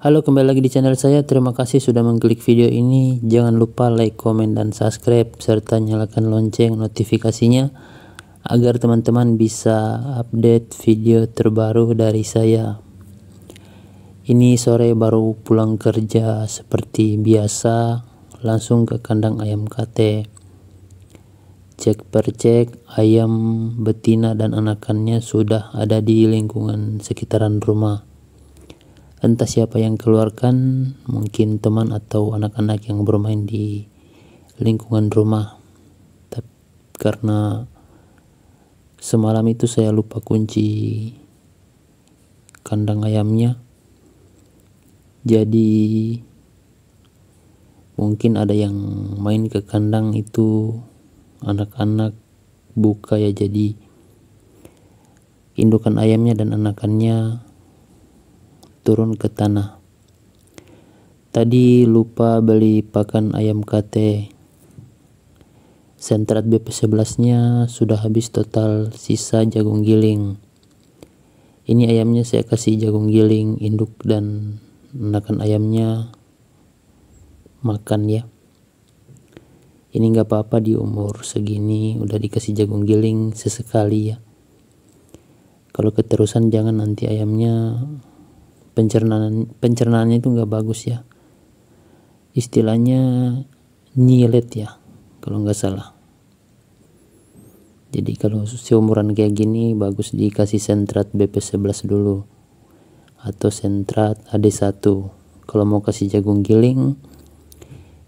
Halo kembali lagi di channel saya terima kasih sudah mengklik video ini jangan lupa like komen dan subscribe serta nyalakan lonceng notifikasinya agar teman-teman bisa update video terbaru dari saya ini sore baru pulang kerja seperti biasa langsung ke kandang ayam KT cek per cek ayam betina dan anakannya sudah ada di lingkungan sekitaran rumah entah siapa yang keluarkan mungkin teman atau anak-anak yang bermain di lingkungan rumah tapi karena semalam itu saya lupa kunci kandang ayamnya jadi mungkin ada yang main ke kandang itu anak-anak buka ya jadi indukan ayamnya dan anakannya turun ke tanah. Tadi lupa beli pakan ayam kate. Sentrat BP11-nya sudah habis total sisa jagung giling. Ini ayamnya saya kasih jagung giling, induk dan menakan ayamnya makan ya. Ini nggak apa-apa di umur segini udah dikasih jagung giling sesekali ya. Kalau keterusan jangan nanti ayamnya pencernaan pencernaannya itu nggak bagus ya istilahnya nyilet ya kalau nggak salah jadi kalau seumuran kayak gini bagus dikasih sentrat BP11 dulu atau sentrat AD1 kalau mau kasih jagung giling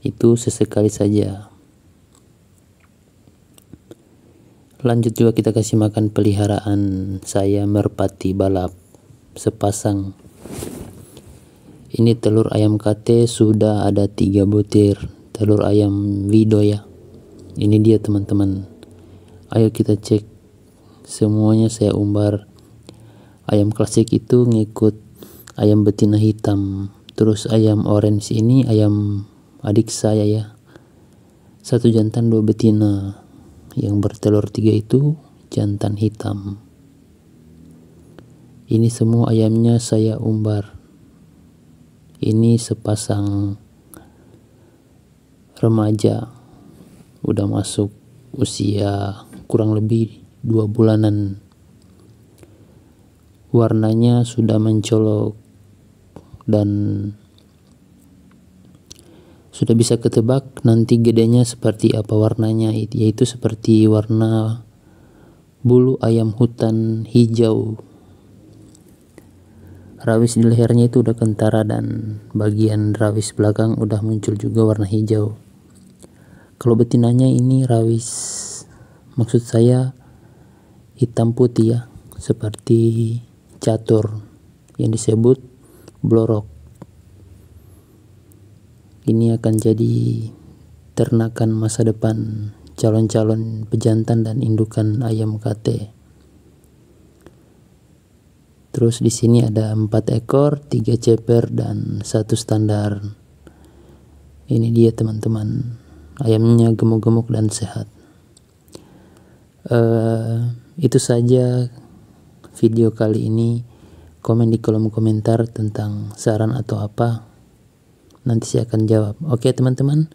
itu sesekali saja lanjut juga kita kasih makan peliharaan saya merpati balap sepasang ini telur ayam KT sudah ada tiga butir telur ayam Wido ya ini dia teman-teman ayo kita cek semuanya saya umbar ayam klasik itu ngikut ayam betina hitam terus ayam orange ini ayam adik saya ya satu jantan dua betina yang bertelur tiga itu jantan hitam ini semua ayamnya saya umbar ini sepasang remaja udah masuk usia kurang lebih dua bulanan warnanya sudah mencolok dan sudah bisa ketebak nanti gedenya seperti apa warnanya yaitu seperti warna bulu ayam hutan hijau rawis di lehernya itu udah kentara dan bagian rawis belakang udah muncul juga warna hijau kalau betinanya ini rawis maksud saya hitam putih ya seperti catur yang disebut blorok ini akan jadi ternakan masa depan calon-calon pejantan dan indukan ayam kate. Terus di sini ada empat ekor, tiga ceper dan satu standar. Ini dia teman-teman. Ayamnya gemuk-gemuk dan sehat. Uh, itu saja video kali ini. Komen di kolom komentar tentang saran atau apa. Nanti saya akan jawab. Oke teman-teman,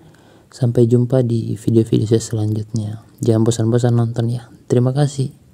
sampai jumpa di video-video saya selanjutnya. Jangan bosan-bosan nonton ya. Terima kasih.